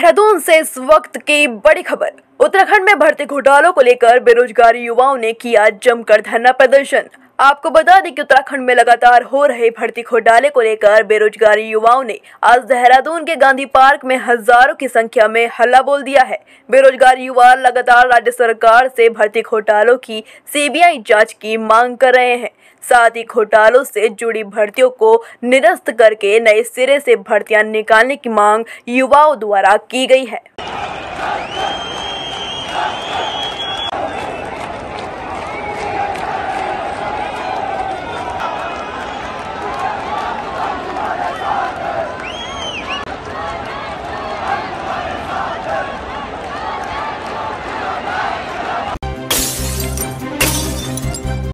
देहरादून से इस वक्त की बड़ी खबर उत्तराखंड में भर्ती घोटालों को लेकर बेरोजगारी युवाओं ने किया जमकर धरना प्रदर्शन आपको बता दें कि उत्तराखंड में लगातार हो रहे भर्ती घोटाले को लेकर बेरोजगारी युवाओं ने आज देहरादून के गांधी पार्क में हजारों की संख्या में हल्ला बोल दिया है बेरोजगारी युवा लगातार राज्य सरकार से भर्ती घोटालों की सीबीआई जांच की मांग कर रहे हैं साथ ही घोटालों से जुड़ी भर्तियों को निरस्त करके नए सिरे से भर्तियां निकालने की मांग युवाओं द्वारा की गई है